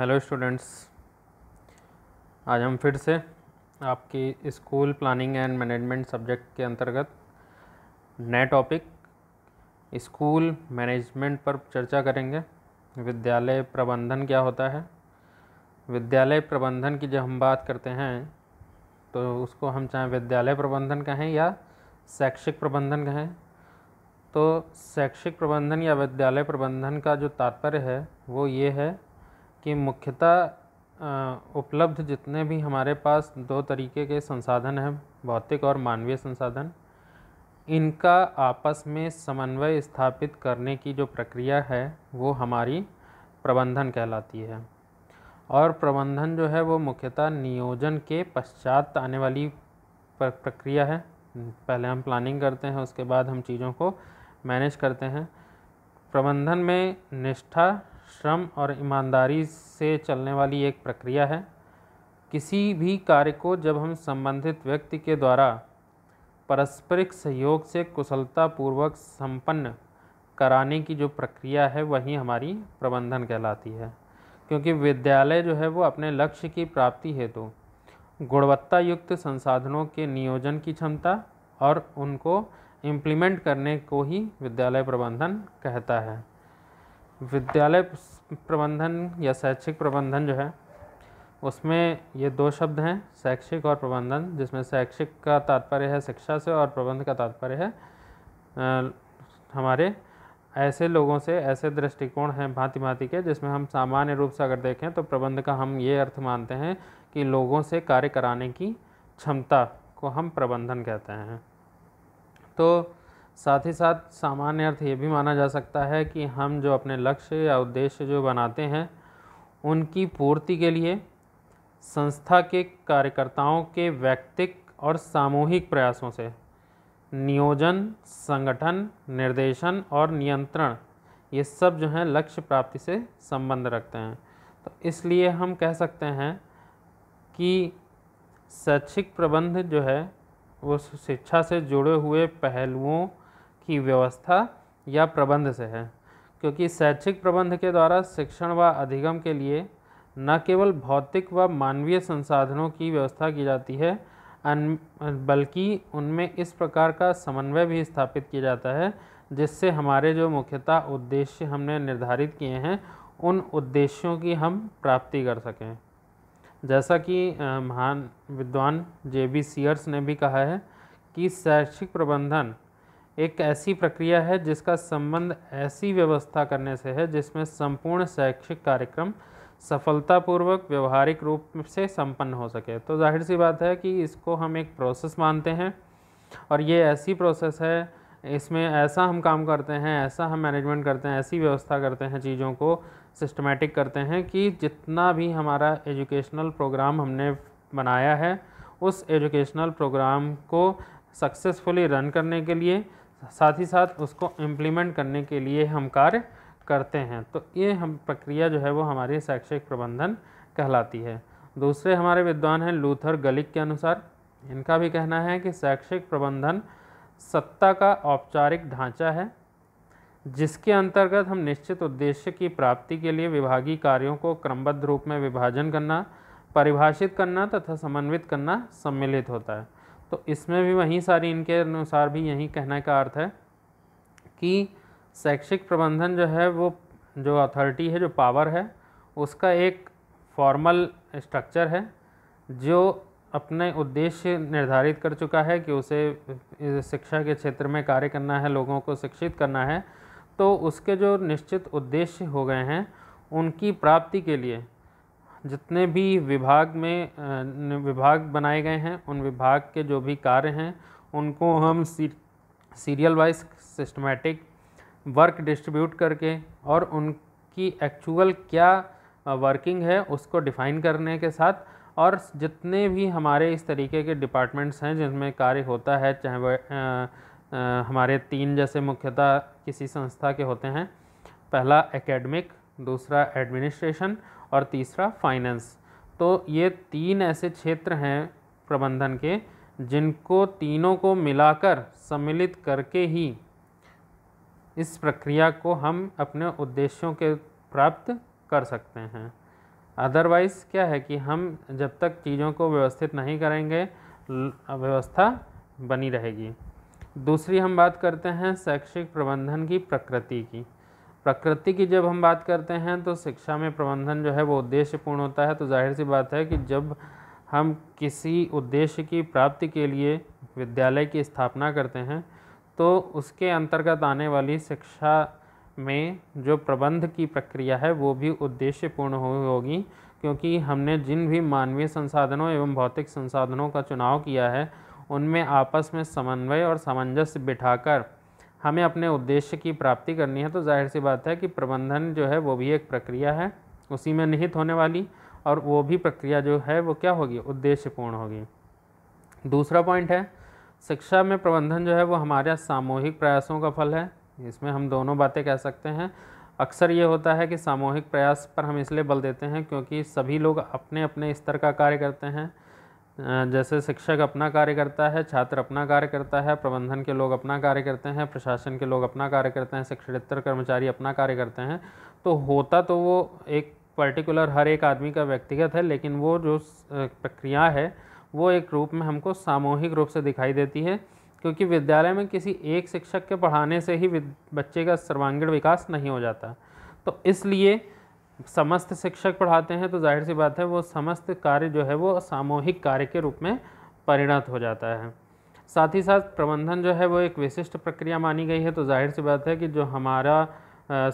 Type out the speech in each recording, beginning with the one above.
hello students आज हम फिर से आपकी school planning and management subject के अंतर्गत नए टॉपिक स्कूल मैनेजमेंट पर चर्चा करेंगे विद्यालय प्रबंधन क्या होता है विद्यालय प्रबंधन की जब हम बात करते हैं तो उसको हम चाहे विद्यालय प्रबंधन कहें या शैक्षिक प्रबंधन कहें तो शैक्षिक प्रबंधन या विद्यालय प्रबंधन का जो तात्पर्य है वो ये है कि मुख्यतः उपलब्ध जितने भी हमारे पास दो तरीके के संसाधन हैं भौतिक और मानवीय संसाधन इनका आपस में समन्वय स्थापित करने की जो प्रक्रिया है वो हमारी प्रबंधन कहलाती है और प्रबंधन जो है वो मुख्यतः नियोजन के पश्चात आने वाली प्रक्रिया है पहले हम प्लानिंग करते हैं उसके बाद हम चीज़ों को मैनेज करते हैं प्रबंधन में निष्ठा श्रम और ईमानदारी से चलने वाली एक प्रक्रिया है किसी भी कार्य को जब हम संबंधित व्यक्ति के द्वारा पारस्परिक सहयोग से कुशलतापूर्वक संपन्न कराने की जो प्रक्रिया है वही हमारी प्रबंधन कहलाती है क्योंकि विद्यालय जो है वो अपने लक्ष्य की प्राप्ति हेतु तो, गुणवत्ता युक्त संसाधनों के नियोजन की क्षमता और उनको इम्प्लीमेंट करने को ही विद्यालय प्रबंधन कहता है विद्यालय प्रबंधन या शैक्षिक प्रबंधन जो है उसमें ये दो शब्द हैं शैक्षिक और प्रबंधन जिसमें शैक्षिक का तात्पर्य है शिक्षा से और प्रबंध का तात्पर्य है आ, हमारे ऐसे लोगों से ऐसे दृष्टिकोण हैं भांति भांति के जिसमें हम सामान्य रूप से अगर देखें तो प्रबंध का हम ये अर्थ मानते हैं कि लोगों से कार्य कराने की क्षमता को हम प्रबंधन कहते हैं तो साथ ही साथ सामान्य अर्थ ये भी माना जा सकता है कि हम जो अपने लक्ष्य या उद्देश्य जो बनाते हैं उनकी पूर्ति के लिए संस्था के कार्यकर्ताओं के व्यक्तिक और सामूहिक प्रयासों से नियोजन संगठन निर्देशन और नियंत्रण ये सब जो हैं लक्ष्य प्राप्ति से संबंध रखते हैं तो इसलिए हम कह सकते हैं कि शैक्षिक प्रबंध जो है वो शिक्षा से जुड़े हुए पहलुओं की व्यवस्था या प्रबंध से है क्योंकि शैक्षिक प्रबंध के द्वारा शिक्षण व अधिगम के लिए न केवल भौतिक व मानवीय संसाधनों की व्यवस्था की जाती है बल्कि उनमें इस प्रकार का समन्वय भी स्थापित किया जाता है जिससे हमारे जो मुख्यतः उद्देश्य हमने निर्धारित किए हैं उन उद्देश्यों की हम प्राप्ति कर सकें जैसा कि महान विद्वान जे बी सीयर्स ने भी कहा है कि शैक्षिक प्रबंधन एक ऐसी प्रक्रिया है जिसका संबंध ऐसी व्यवस्था करने से है जिसमें संपूर्ण शैक्षिक कार्यक्रम सफलतापूर्वक व्यवहारिक रूप से संपन्न हो सके तो जाहिर सी बात है कि इसको हम एक प्रोसेस मानते हैं और ये ऐसी प्रोसेस है इसमें ऐसा हम काम करते हैं ऐसा हम मैनेजमेंट करते हैं ऐसी व्यवस्था करते हैं चीज़ों को सिस्टमेटिक करते हैं कि जितना भी हमारा एजुकेशनल प्रोग्राम हमने बनाया है उस एजुकेशनल प्रोग्राम को सक्सेसफुली रन करने के लिए साथ ही साथ उसको इम्प्लीमेंट करने के लिए हम कार्य करते हैं तो ये हम प्रक्रिया जो है वो हमारी शैक्षिक प्रबंधन कहलाती है दूसरे हमारे विद्वान हैं लूथर गलिक के अनुसार इनका भी कहना है कि शैक्षिक प्रबंधन सत्ता का औपचारिक ढांचा है जिसके अंतर्गत हम निश्चित उद्देश्य की प्राप्ति के लिए विभागीय कार्यों को क्रमबद्ध रूप में विभाजन करना परिभाषित करना तथा समन्वित करना सम्मिलित होता है तो इसमें भी वहीं सारी इनके अनुसार भी यही कहने का अर्थ है कि शैक्षिक प्रबंधन जो है वो जो अथॉरिटी है जो पावर है उसका एक फॉर्मल स्ट्रक्चर है जो अपने उद्देश्य निर्धारित कर चुका है कि उसे शिक्षा के क्षेत्र में कार्य करना है लोगों को शिक्षित करना है तो उसके जो निश्चित उद्देश्य हो गए हैं उनकी प्राप्ति के लिए जितने भी विभाग में विभाग बनाए गए हैं उन विभाग के जो भी कार्य हैं उनको हम serial wise systematic work distribute करके और उनकी एक्चुअल क्या वर्किंग है उसको डिफ़ाइन करने के साथ और जितने भी हमारे इस तरीके के डिपार्टमेंट्स हैं जिनमें कार्य होता है चाहे वह हमारे तीन जैसे मुख्यतः किसी संस्था के होते हैं पहला एकेडमिक दूसरा एडमिनिस्ट्रेशन और तीसरा फाइनेंस तो ये तीन ऐसे क्षेत्र हैं प्रबंधन के जिनको तीनों को मिलाकर सम्मिलित करके ही इस प्रक्रिया को हम अपने उद्देश्यों के प्राप्त कर सकते हैं अदरवाइज़ क्या है कि हम जब तक चीज़ों को व्यवस्थित नहीं करेंगे व्यवस्था बनी रहेगी दूसरी हम बात करते हैं शैक्षिक प्रबंधन की प्रकृति की प्रकृति की जब हम बात करते हैं तो शिक्षा में प्रबंधन जो है वो उद्देश्यपूर्ण होता है तो जाहिर सी बात है कि जब हम किसी उद्देश्य की प्राप्ति के लिए विद्यालय की स्थापना करते हैं तो उसके अंतर्गत आने वाली शिक्षा में जो प्रबंध की प्रक्रिया है वो भी उद्देश्यपूर्ण होगी क्योंकि हमने जिन भी मानवीय संसाधनों एवं भौतिक संसाधनों का चुनाव किया है उनमें आपस में समन्वय और सामंजस्य बिठाकर हमें अपने उद्देश्य की प्राप्ति करनी है तो जाहिर सी बात है कि प्रबंधन जो है वो भी एक प्रक्रिया है उसी में निहित होने वाली और वो भी प्रक्रिया जो है वो क्या होगी उद्देश्यपूर्ण होगी दूसरा पॉइंट है शिक्षा में प्रबंधन जो है वो हमारे सामूहिक प्रयासों का फल है इसमें हम दोनों बातें कह सकते हैं अक्सर ये होता है कि सामूहिक प्रयास पर हम इसलिए बल देते हैं क्योंकि सभी लोग अपने अपने स्तर का कार्य करते हैं जैसे शिक्षक अपना कार्य करता है छात्र अपना कार्य करता है प्रबंधन के लोग अपना कार्य करते हैं प्रशासन के लोग अपना कार्य करते हैं शिक्षणत्तर कर्मचारी अपना कार्य करते हैं तो होता तो वो एक पर्टिकुलर हर एक आदमी का व्यक्तिगत है लेकिन वो जो प्रक्रिया है वो एक रूप में हमको सामूहिक रूप से दिखाई देती है क्योंकि विद्यालय में किसी एक शिक्षक के पढ़ाने से ही बच्चे का सर्वांगीण विकास नहीं हो जाता तो इसलिए समस्त शिक्षक पढ़ाते हैं तो जाहिर सी बात है वो समस्त कार्य जो है वो सामूहिक कार्य के रूप में परिणत हो जाता है साथ ही साथ प्रबंधन जो है वो एक विशिष्ट प्रक्रिया मानी गई है तो जाहिर सी बात है कि जो हमारा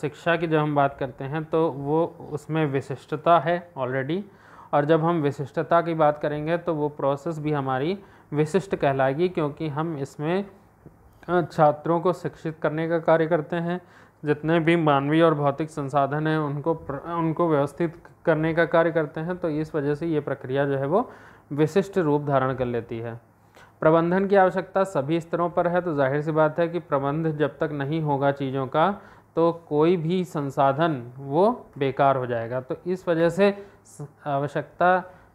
शिक्षा की जब हम बात करते हैं तो वो उसमें विशिष्टता है ऑलरेडी और जब हम विशिष्टता की बात करेंगे तो वो प्रोसेस भी हमारी विशिष्ट कहलाएगी क्योंकि हम इसमें छात्रों को शिक्षित करने का कार्य करते हैं जितने भी मानवीय और भौतिक संसाधन हैं उनको प्र, उनको व्यवस्थित करने का कार्य करते हैं तो इस वजह से ये प्रक्रिया जो है वो विशिष्ट रूप धारण कर लेती है प्रबंधन की आवश्यकता सभी स्तरों पर है तो जाहिर सी बात है कि प्रबंध जब तक नहीं होगा चीज़ों का तो कोई भी संसाधन वो बेकार हो जाएगा तो इस वजह से आवश्यकता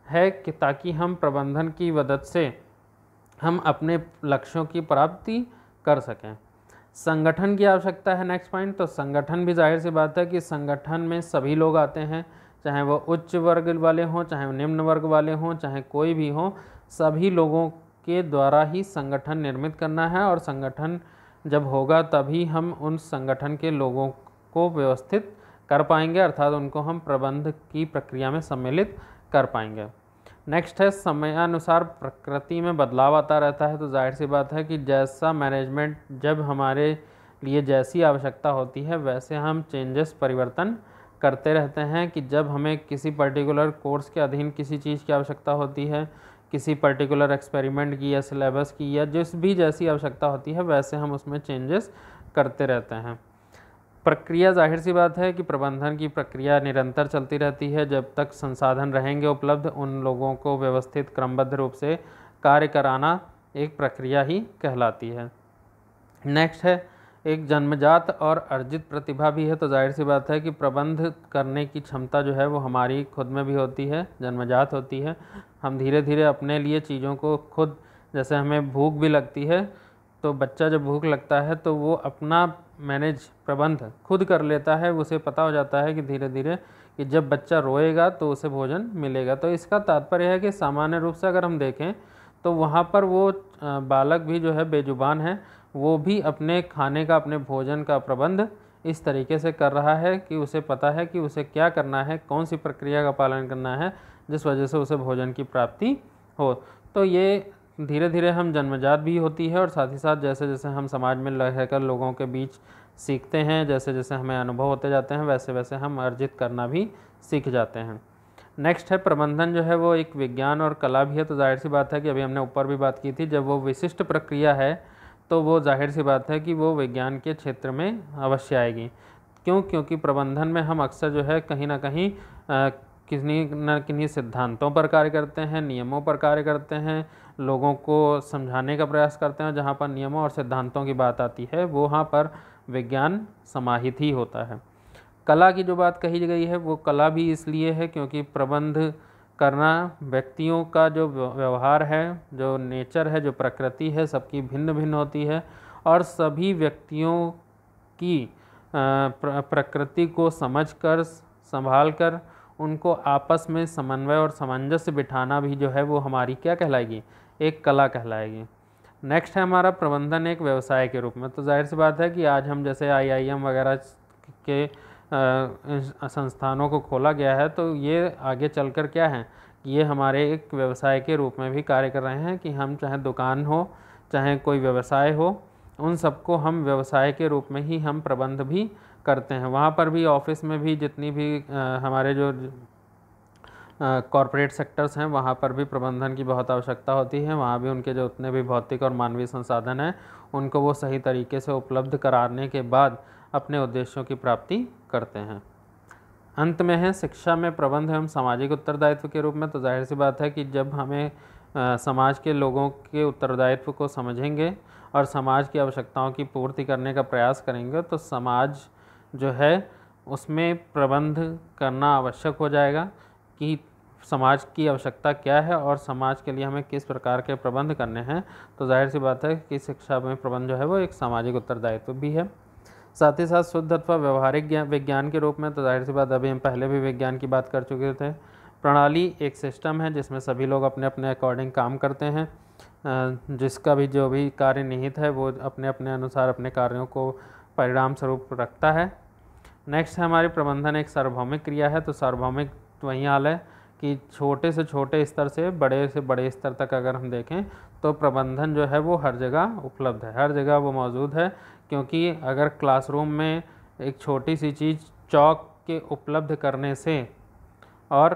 है कि ताकि हम प्रबंधन की मदद से हम अपने लक्ष्यों की प्राप्ति कर सकें संगठन की आवश्यकता है नेक्स्ट पॉइंट तो संगठन भी जाहिर सी बात है कि संगठन में सभी लोग आते हैं चाहे वो उच्च वर्ग वाले हों चाहे निम्न वर्ग वाले हों चाहे कोई भी हो सभी लोगों के द्वारा ही संगठन निर्मित करना है और संगठन जब होगा तभी हम उन संगठन के लोगों को व्यवस्थित कर पाएंगे अर्थात उनको हम प्रबंध की प्रक्रिया में सम्मिलित कर पाएंगे नेक्स्ट है समयानुसार प्रकृति में बदलाव आता रहता है तो जाहिर सी बात है कि जैसा मैनेजमेंट जब हमारे लिए जैसी आवश्यकता होती है वैसे हम चेंजेस परिवर्तन करते रहते हैं कि जब हमें किसी पर्टिकुलर कोर्स के अधीन किसी चीज़ की आवश्यकता होती है किसी पर्टिकुलर एक्सपेरिमेंट की या सिलेबस की या जिस भी जैसी आवश्यकता होती है वैसे हम उसमें चेंजेस करते रहते हैं प्रक्रिया जाहिर सी बात है कि प्रबंधन की प्रक्रिया निरंतर चलती रहती है जब तक संसाधन रहेंगे उपलब्ध उन लोगों को व्यवस्थित क्रमबद्ध रूप से कार्य कराना एक प्रक्रिया ही कहलाती है नेक्स्ट है एक जन्मजात और अर्जित प्रतिभा भी है तो जाहिर सी बात है कि प्रबंध करने की क्षमता जो है वो हमारी खुद में भी होती है जन्मजात होती है हम धीरे धीरे अपने लिए चीज़ों को खुद जैसे हमें भूख भी लगती है तो बच्चा जब भूख लगता है तो वो अपना मैनेज प्रबंध खुद कर लेता है उसे पता हो जाता है कि धीरे धीरे कि जब बच्चा रोएगा तो उसे भोजन मिलेगा तो इसका तात्पर्य है कि सामान्य रूप से अगर हम देखें तो वहाँ पर वो बालक भी जो है बेजुबान है वो भी अपने खाने का अपने भोजन का प्रबंध इस तरीके से कर रहा है कि उसे पता है कि उसे क्या करना है कौन सी प्रक्रिया का पालन करना है जिस वजह से उसे भोजन की प्राप्ति हो तो ये धीरे धीरे हम जन्मजात भी होती है और साथ ही साथ जैसे जैसे हम समाज में रहकर लोगों के बीच सीखते हैं जैसे जैसे हमें अनुभव होते जाते हैं वैसे वैसे हम अर्जित करना भी सीख जाते हैं नेक्स्ट है प्रबंधन जो है वो एक विज्ञान और कला भी है तो जाहिर सी बात है कि अभी हमने ऊपर भी बात की थी जब वो विशिष्ट प्रक्रिया है तो वो जाहिर सी बात है कि वो विज्ञान के क्षेत्र में अवश्य आएगी क्यों क्योंकि प्रबंधन में हम अक्सर जो है कहीं ना कहीं किन्हीं न किन्हीं सिद्धांतों पर कार्य करते हैं नियमों पर कार्य करते हैं लोगों को समझाने का प्रयास करते हैं जहाँ पर नियमों और सिद्धांतों की बात आती है वो वहाँ पर विज्ञान समाहित ही होता है कला की जो बात कही गई है वो कला भी इसलिए है क्योंकि प्रबंध करना व्यक्तियों का जो व्यवहार है जो नेचर है जो प्रकृति है सबकी भिन्न भिन्न होती है और सभी व्यक्तियों की प्रकृति को समझकर संभाल कर उनको आपस में समन्वय और सामंजस्य बिठाना भी जो है वो हमारी क्या कहलाएगी एक कला कहलाएगी नेक्स्ट है हमारा प्रबंधन एक व्यवसाय के रूप में तो जाहिर सी बात है कि आज हम जैसे आईआईएम वगैरह के संस्थानों को खोला गया है तो ये आगे चलकर क्या है ये हमारे एक व्यवसाय के रूप में भी कार्य कर रहे हैं कि हम चाहे दुकान हो चाहे कोई व्यवसाय हो उन सबको हम व्यवसाय के रूप में ही हम प्रबंध भी करते हैं वहाँ पर भी ऑफिस में भी जितनी भी हमारे जो कॉरपोरेट सेक्टर्स हैं वहाँ पर भी प्रबंधन की बहुत आवश्यकता होती है वहाँ भी उनके जो उतने भी भौतिक और मानवीय संसाधन हैं उनको वो सही तरीके से उपलब्ध कराने के बाद अपने उद्देश्यों की प्राप्ति करते हैं अंत में है शिक्षा में प्रबंध एवं सामाजिक उत्तरदायित्व के रूप में तो जाहिर सी बात है कि जब हमें आ, समाज के लोगों के उत्तरदायित्व को समझेंगे और समाज की आवश्यकताओं की पूर्ति करने का प्रयास करेंगे तो समाज जो है उसमें प्रबंध करना आवश्यक हो जाएगा कि समाज की आवश्यकता क्या है और समाज के लिए हमें किस प्रकार के प्रबंध करने हैं तो जाहिर सी बात है कि शिक्षा में प्रबंध जो है वो एक सामाजिक उत्तरदायित्व भी है साथ ही साथ शुद्ध अथवा व्यवहारिक विज्ञान के रूप में तो जाहिर सी बात अभी हम पहले भी विज्ञान की बात कर चुके थे प्रणाली एक सिस्टम है जिसमें सभी लोग अपने अपने अकॉर्डिंग काम करते हैं जिसका भी जो भी कार्य निहित है वो अपने अपने अनुसार अपने कार्यों को परिणाम स्वरूप रखता है नेक्स्ट है हमारी प्रबंधन एक सार्वभौमिक क्रिया है तो सार्वभौमिक तो वही हाल है कि छोटे से छोटे स्तर से बड़े से बड़े स्तर तक अगर हम देखें तो प्रबंधन जो है वो हर जगह उपलब्ध है हर जगह वो मौजूद है क्योंकि अगर क्लासरूम में एक छोटी सी चीज़ चौक के उपलब्ध करने से और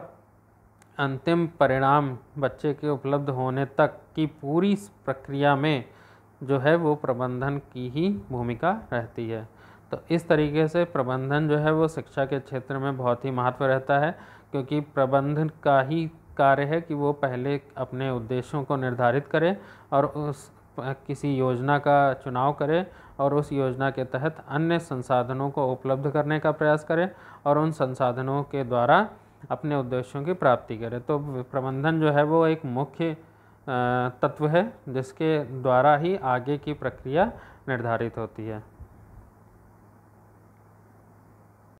अंतिम परिणाम बच्चे के उपलब्ध होने तक की पूरी प्रक्रिया में जो है वो प्रबंधन की ही भूमिका रहती है तो इस तरीके से प्रबंधन जो है वो शिक्षा के क्षेत्र में बहुत ही महत्व रहता है क्योंकि प्रबंधन का ही कार्य है कि वो पहले अपने उद्देश्यों को निर्धारित करे और उस किसी योजना का चुनाव करे और उस योजना के तहत अन्य संसाधनों को उपलब्ध करने का प्रयास करे और उन संसाधनों के द्वारा अपने उद्देश्यों की प्राप्ति करे तो प्रबंधन जो है वो एक मुख्य तत्व है जिसके द्वारा ही आगे की प्रक्रिया निर्धारित होती है